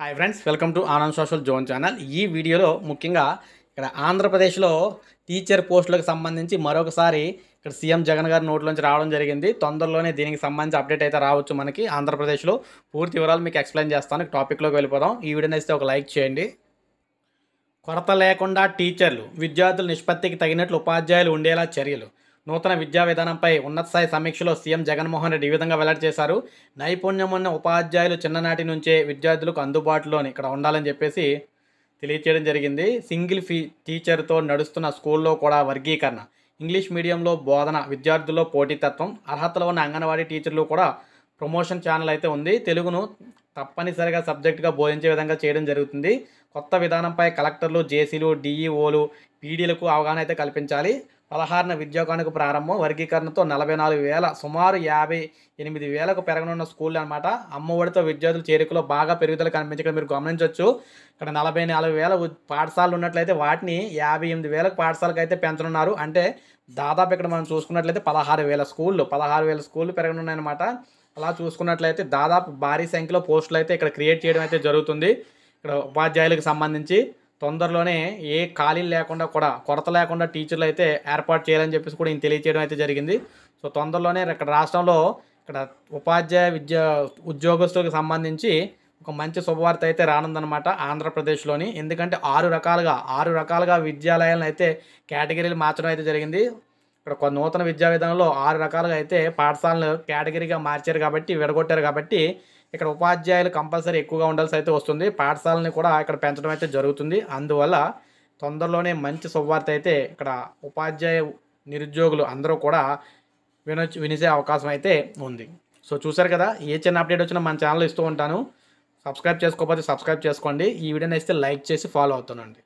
hi friends welcome to Anand social zone channel ఈ వీడియోలో ముఖ్యంగా ఇక్కడ ఆంధ్రప్రదేశ్లో టీచర్ పోస్టులకు సంబంధించి మరొకసారి ఇక్కడ సీఎం జగన్ గారి నోట్లోంచి రావడం జరిగింది తొందరలోనే దీనికి సంబంధించి అప్డేట్ అయితే రావచ్చు మనకి ఆంధ్రప్రదేశ్లో పూర్తి వివరాలు మీకు ఎక్స్ప్లెయిన్ చేస్తాను టాపిక్లోకి వెళ్ళిపోదాం ఈ వీడియోని నచ్చితే ఒక లైక్ చేయండి కొరత లేకుండా టీచర్లు విద్యార్థుల నిష్పత్తికి తగినట్లు ఉపాధ్యాయులు ఉండేలా చర్యలు నూతన విద్యా విధానంపై ఉన్నత స్థాయి సమీక్షలో సీఎం జగన్మోహన్ రెడ్డి ఈ విధంగా వెల్లడి చేశారు నైపుణ్యం ఉన్న ఉపాధ్యాయులు చిన్ననాటి నుంచే విద్యార్థులకు అందుబాటులోని ఇక్కడ ఉండాలని చెప్పేసి తెలియచేయడం జరిగింది సింగిల్ ఫీ టీచర్తో నడుస్తున్న స్కూల్లో కూడా వర్గీకరణ ఇంగ్లీష్ మీడియంలో బోధన విద్యార్థుల్లో పోటీతత్వం అర్హతలో ఉన్న అంగన్వాడీ టీచర్లు కూడా ప్రమోషన్ ఛానల్ అయితే ఉంది తెలుగును తప్పనిసరిగా సబ్జెక్టుగా బోధించే విధంగా చేయడం జరుగుతుంది కొత్త విధానంపై కలెక్టర్లు జేసీలు డిఈఓలు పీడీలకు అవగాహన అయితే కల్పించాలి పదహారున విద్యాకానుక ప్రారంభం వర్గీకరణతో నలభై నాలుగు వేల సుమారు యాభై ఎనిమిది వేలకు పెరగనున్న స్కూల్ అనమాట అమ్మఒడితో విద్యార్థుల చేరికలో బాగా పెరుగుదల కనిపించడం మీరు గమనించవచ్చు ఇక్కడ నలభై నాలుగు వేల పాఠశాలలు ఉన్నట్లయితే వాటిని యాభై ఎనిమిది వేలకు పాఠశాలకు అయితే పెంచనున్నారు అంటే దాదాపు ఇక్కడ మనం చూసుకున్నట్లయితే పదహారు వేల స్కూళ్ళు పదహారు వేల స్కూళ్ళు పెరగనున్నాయన్నమాట అలా చూసుకున్నట్లయితే దాదాపు భారీ సంఖ్యలో పోస్టులు అయితే ఇక్కడ క్రియేట్ చేయడం అయితే జరుగుతుంది ఇక్కడ ఉపాధ్యాయులకు సంబంధించి తొందరలోనే ఏ ఖాళీలు లేకుండా కూడా కొరత లేకుండా టీచర్లు అయితే ఏర్పాటు చేయాలని చెప్పేసి కూడా ఈయన తెలియచేయడం అయితే జరిగింది సో తొందరలోనే ఇక్కడ రాష్ట్రంలో ఇక్కడ ఉపాధ్యాయ విద్యా ఉద్యోగస్తులకు సంబంధించి ఒక మంచి శుభవార్త అయితే రానుందనమాట ఆంధ్రప్రదేశ్లోని ఎందుకంటే ఆరు రకాలుగా ఆరు రకాలుగా విద్యాలయాలను అయితే కేటగిరీలు మార్చడం అయితే జరిగింది ఇక్కడ కొన్ని నూతన విద్యా విధానంలో ఆరు రకాలుగా అయితే పాఠశాలను కేటగిరీగా మార్చారు కాబట్టి విడగొట్టారు కాబట్టి ఇక్కడ ఉపాధ్యాయులు కంపల్సరీ ఎక్కువగా ఉండాల్సి అయితే వస్తుంది పాఠశాలని కూడా ఇక్కడ పెంచడం అయితే జరుగుతుంది అందువల్ల తొందరలోనే మంచి శుభవార్త అయితే ఇక్కడ ఉపాధ్యాయ నిరుద్యోగులు అందరూ కూడా విన వినిచే అవకాశం అయితే ఉంది సో చూసారు కదా ఏ చిన్న అప్డేట్ వచ్చినా మన ఛానల్ ఇస్తూ ఉంటాను సబ్స్క్రైబ్ చేసుకోకపోతే సబ్స్క్రైబ్ చేసుకోండి ఈ వీడియోని అయితే లైక్ చేసి ఫాలో అవుతానండి